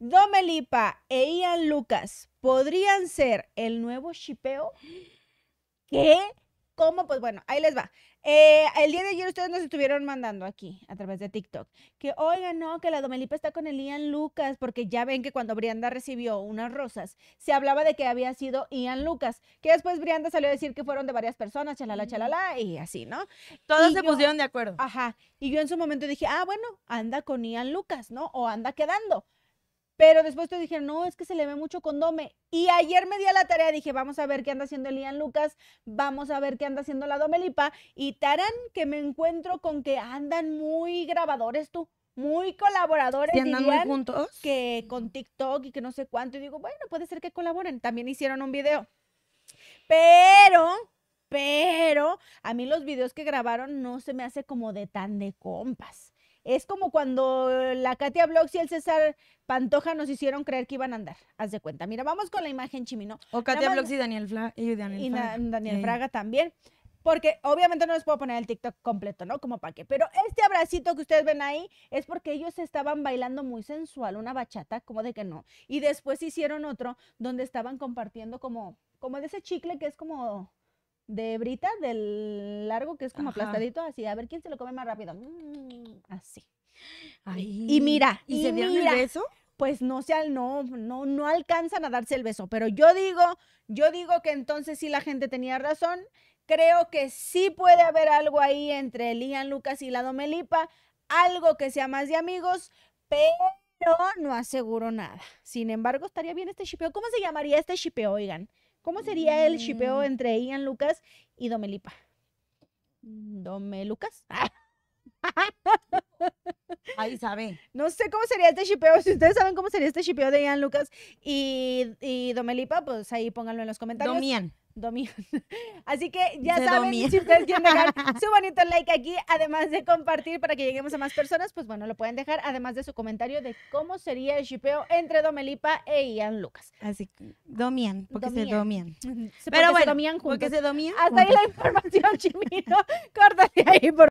Domelipa e Ian Lucas podrían ser el nuevo shipeo. ¿Qué? ¿Cómo? Pues bueno, ahí les va. Eh, el día de ayer ustedes nos estuvieron mandando aquí a través de TikTok que, oigan, no, que la Domelipa está con el Ian Lucas, porque ya ven que cuando Brianda recibió unas rosas, se hablaba de que había sido Ian Lucas, que después Brianda salió a decir que fueron de varias personas, chalala, chalala, y así, ¿no? Todos se pusieron de acuerdo. Ajá, y yo en su momento dije, ah, bueno, anda con Ian Lucas, ¿no? O anda quedando. Pero después te dije, no, es que se le ve mucho condome. Y ayer me di a la tarea, dije, vamos a ver qué anda haciendo Elian Lucas, vamos a ver qué anda haciendo la Domelipa. Y Taran que me encuentro con que andan muy grabadores tú, muy colaboradores. ¿Y andan muy juntos? Que con TikTok y que no sé cuánto. Y digo, bueno, puede ser que colaboren. También hicieron un video. Pero pero a mí los videos que grabaron no se me hace como de tan de compas. Es como cuando la Katia Blox y el César Pantoja nos hicieron creer que iban a andar. Haz de cuenta. Mira, vamos con la imagen chimino. O Katia Blox y Daniel, Fraga. y Daniel Fraga. también. Porque obviamente no les puedo poner el TikTok completo, ¿no? Como para qué. Pero este abracito que ustedes ven ahí es porque ellos estaban bailando muy sensual, una bachata, como de que no. Y después hicieron otro donde estaban compartiendo como, como de ese chicle que es como de brita, del largo que es como aplastadito, así, a ver quién se lo come más rápido y mira, ¿y, se dieron el beso? Pues no se no, no, no alcanzan a darse el beso. Pero yo digo, yo digo que entonces sí la gente tenía razón. Creo que sí puede haber algo ahí entre Ian Lucas y la Domelipa, algo que sea más de amigos, pero no aseguro nada. Sin embargo, estaría bien este shipeo. ¿Cómo se llamaría este shipeo, oigan? ¿Cómo sería el shipeo mm. entre Ian Lucas y Domelipa? Mm, Domelucas Lucas? Ah. Ahí sabe. No sé cómo sería este shipeo. Si ustedes saben cómo sería este shipeo de Ian Lucas y, Domelipa, pues ahí pónganlo en los comentarios. Domian. Domian. Así que ya saben, si ustedes quieren dejar su bonito like aquí, además de compartir para que lleguemos a más personas, pues bueno, lo pueden dejar, además de su comentario de cómo sería el shipeo entre Domelipa e Ian Lucas. Así que, Domian, porque se domían. Pero porque bueno, se juntos. Porque se domían Hasta ahí la información, Chimino. Córtate ahí, por